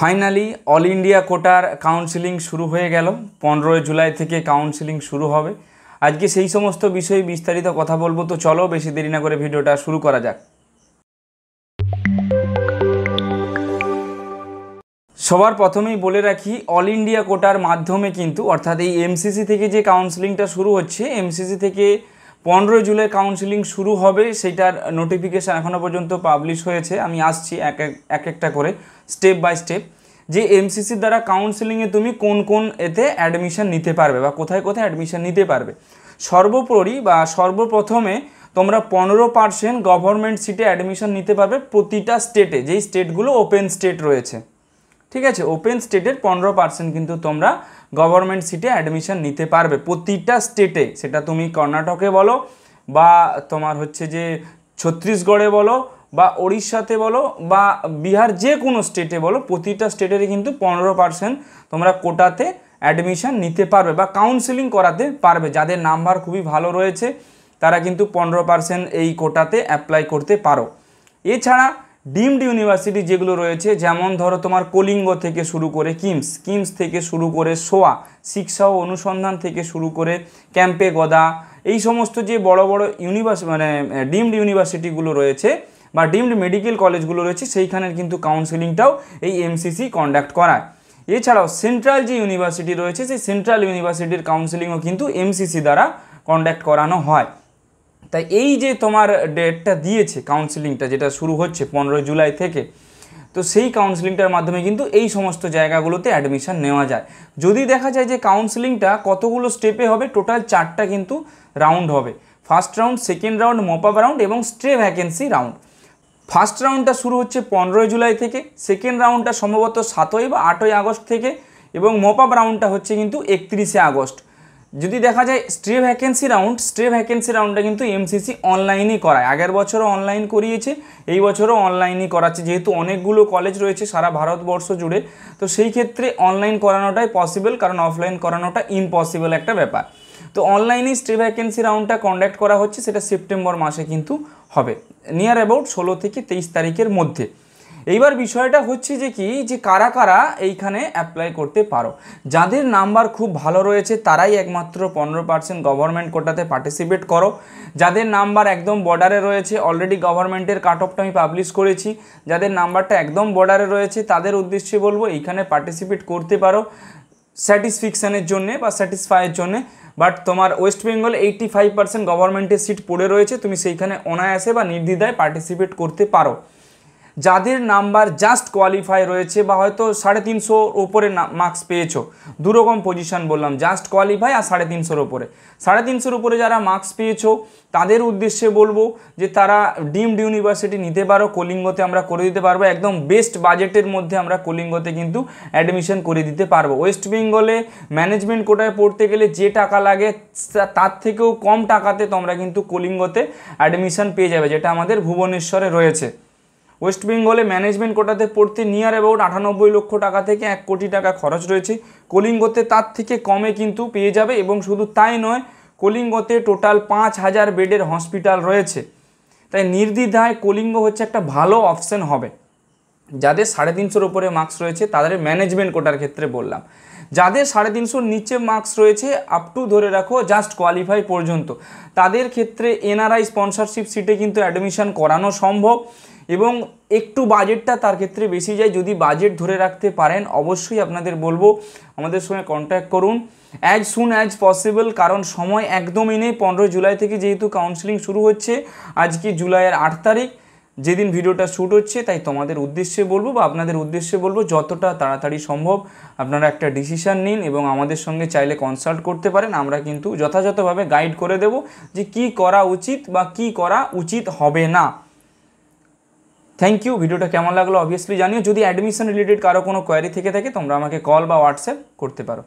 finally all India কোটার counselling শুরু হয়ে গেল পনেরোই জুলাই থেকে কাউন্সিলিং শুরু হবে আজকে সেই সমস্ত বিষয়ে বিস্তারিত কথা বলবো তো চলো বেশি দেরি না করে ভিডিওটা শুরু করা যাক সবার প্রথমেই বলে রাখি অল ইন্ডিয়া কোটার মাধ্যমে কিন্তু অর্থাৎ এই এমসিসি থেকে যে কাউন্সিলিংটা শুরু হচ্ছে এমসিসি থেকে পনেরোই জুলাই কাউন্সিলিং শুরু হবে সেটার নোটিফিকেশান এখনও পর্যন্ত পাবলিশ হয়েছে আমি আসছি এক এক একটা করে স্টেপ বাই স্টেপ যে এমসিসি দ্বারা কাউন্সিলিংয়ে তুমি কোন কোন এতে অ্যাডমিশন নিতে পারবে বা কোথায় কোথায় অ্যাডমিশান নিতে পারবে সর্বোপরি বা সর্বপ্রথমে তোমরা পনেরো পার্সেন্ট গভর্নমেন্ট সিটে অ্যাডমিশন নিতে পারবে প্রতিটা স্টেটে যেই স্টেটগুলো ওপেন স্টেট রয়েছে ঠিক আছে ওপেন স্টেটের পনেরো পার্সেন্ট কিন্তু তোমরা গভর্নমেন্ট সিটে অ্যাডমিশন নিতে পারবে প্রতিটা স্টেটে সেটা তুমি কর্ণাটকে বলো বা তোমার হচ্ছে যে ছত্তিশগড়ে বলো বা ওড়িশাতে বলো বা বিহার যে কোনো স্টেটে বলো প্রতিটা স্টেটেরই কিন্তু পনেরো পার্সেন্ট তোমরা কোটাতে অ্যাডমিশান নিতে পারবে বা কাউন্সেলিং করাতে পারবে যাদের নাম্বার খুবই ভালো রয়েছে তারা কিন্তু পনেরো পার্সেন্ট এই কোটাতে অ্যাপ্লাই করতে পারো এছাড়া ডিমড ইউনিভার্সিটি যেগুলো রয়েছে যেমন ধরো তোমার কলিঙ্গ থেকে শুরু করে কিমস কিমস থেকে শুরু করে সোয়া শিক্ষা ও অনুসন্ধান থেকে শুরু করে ক্যাম্পে গদা এই সমস্ত যে বড় বড় ইউনিভার্স মানে ডিমড ইউনিভার্সিটিগুলো রয়েছে বা ডিমড মেডিকেল কলেজগুলো রয়েছে সেইখানের কিন্তু কাউন্সেলিংটাও এই এমসিসি কন্ডাক্ট করায় এছাড়াও সেন্ট্রাল যে ইউনিভার্সিটি রয়েছে সেই সেন্ট্রাল ইউনিভার্সিটির কাউন্সেলিংও কিন্তু এমসিসি দ্বারা কন্ডাক্ট করানো হয় তাই এই যে তোমার ডেটটা দিয়েছে কাউন্সিলিংটা যেটা শুরু হচ্ছে পনেরোই জুলাই থেকে তো সেই কাউন্সিলিংটার মাধ্যমে কিন্তু এই সমস্ত জায়গাগুলোতে অ্যাডমিশান নেওয়া যায় যদি দেখা যায় যে কাউন্সিলিংটা কতগুলো স্টেপে হবে টোটাল চারটা কিন্তু রাউন্ড হবে first round second round mop up round এবং স্ট্রে ভ্যাকেন্সি রাউন্ড ফার্স্ট রাউন্ডটা শুরু হচ্ছে পনেরোই জুলাই থেকে সেকেন্ড রাউন্ডটা সম্ভবত সাতই বা আটই আগস্ট থেকে এবং মপাপ রাউন্ডটা হচ্ছে কিন্তু একত্রিশে আগস্ট যদি দেখা যায় stray vacancy round stray vacancy রাউন্ডটা কিন্তু এমসিসি অনলাইনই করায় আগের বছরও অনলাইন করিয়েছে এই বছরও অনলাইনই করাচ্ছে যেহেতু অনেকগুলো কলেজ রয়েছে সারা ভারতবর্ষ জুড়ে তো সেই ক্ষেত্রে অনলাইন করানোটাই পসিবল কারণ অফলাইন করানোটা ইম্পসিবল একটা ব্যাপার তো অনলাইনেই স্ট্রে ভ্যাকেন্সি রাউন্ডটা কন্ডাক্ট করা হচ্ছে সেটা সেপ্টেম্বর মাসে কিন্তু হবে নিয়ার অ্যাবাউট ষোলো থেকে তেইশ তারিখের মধ্যে এইবার বিষয়টা হচ্ছে যে কি যে কারা কারা এইখানে অ্যাপ্লাই করতে পারো যাদের নাম্বার খুব ভালো রয়েছে তারাই একমাত্র পনেরো পার্সেন্ট গভর্নমেন্ট কোটাতে পার্টিসিপেট করো যাদের নাম্বার একদম বর্ডারে রয়েছে অলরেডি গভর্নমেন্টের কাট অফটা আমি পাবলিশ করেছি যাদের নাম্বারটা একদম বর্ডারে রয়েছে তাদের উদ্দেশ্যে বলবো এইখানে পার্টিসিপেট করতে পারো স্যাটিসফিকশানের জন্যে বা স্যাটিসফাইয়ের জন্যে বাট তোমার West Bengal eighty five percent গভর্নমেন্টের সিট পড়ে রয়েছে তুমি সেইখানে অনায়াসে বা নির্দ্বিধায় পার্টিসিপেট করতে পারো যাদের নাম্বার জাস্ট কোয়ালিফাই রয়েছে বা হয়তো সাড়ে তিনশোর ওপরে মার্কস পেয়েছো দুরকম পজিশান বললাম জাস্ট কোয়ালিফাই আর সাড়ে তিনশোর ওপরে সাড়ে তিনশোর উপরে যারা মার্কস পেয়েছো তাদের উদ্দেশ্যে বলবো যে তারা ডিমড ইউনিভার্সিটি নিতে পারো কলিঙ্গতে আমরা করে দিতে পারবো একদম বেস্ট বাজেটের মধ্যে আমরা কলিঙ্গতে কিন্তু অ্যাডমিশন করে দিতে পারবো ওয়েস্ট বেঙ্গলে ম্যানেজমেন্ট কোটায় পড়তে গেলে যে টাকা লাগে তার থেকেও কম টাকাতে তোমরা কিন্তু কলিঙ্গতে অ্যাডমিশন পেয়ে যাবে যেটা আমাদের ভুবনেশ্বরে রয়েছে ওয়েস্ট বেঙ্গলে ম্যানেজমেন্ট কোটাতে পড়তে নিয়ার অ্যাবাউট আটানব্বই লক্ষ টাকা থেকে এক কোটি টাকা খরচ রয়েছে কলিঙ্গতে তার থেকে কমে কিন্তু পেয়ে যাবে এবং শুধু তাই নয় কলিঙ্গতে টোটাল পাঁচ হাজার বেডের হসপিটাল রয়েছে তাই নির্দ্বিধায় কলিঙ্গ হচ্ছে একটা ভালো অপশান হবে যাদের সাড়ে তিনশোর উপরে মার্কস রয়েছে তাদের ম্যানেজমেন্ট কোটার ক্ষেত্রে বললাম যাদের সাড়ে তিনশোর নিচে মার্কস রয়েছে আপ টু ধরে রাখো জাস্ট কোয়ালিফাই পর্যন্ত তাদের ক্ষেত্রে এনআরআই স্পন্সরশিপ সিটে কিন্তু অ্যাডমিশন করানো সম্ভব এবং একটু বাজেটটা তার ক্ষেত্রে বেশি যায় যদি বাজেট ধরে রাখতে পারেন অবশ্যই আপনাদের বলবো আমাদের সঙ্গে কন্ট্যাক্ট করুন অ্যাজ সুন অ্যাজ পসিবল কারণ সময় একদমই নেই পনেরো জুলাই থেকে যেহেতু কাউন্সিলিং শুরু হচ্ছে আজকে জুলাইয়ের আট তারিখ যেদিন ভিডিওটা শ্যুট হচ্ছে তাই তোমাদের উদ্দেশ্যে বলবো বা আপনাদের উদ্দেশ্যে বলবো যতটা তাড়াতাড়ি সম্ভব আপনারা একটা ডিসিশান নিন এবং আমাদের সঙ্গে চাইলে কনসাল্ট করতে পারেন আমরা কিন্তু যথাযথভাবে গাইড করে দেব যে কি করা উচিত বা কি করা উচিত হবে না থ্যাংক ইউ ভিডিওটা কেমন লাগলো অবভিয়াসলি জানিও যদি অ্যাডমিশন রিলেটেড কারো কোনো কোয়ারি থেকে থাকে তোমরা আমাকে কল বা হোয়াটসঅ্যাপ করতে পারো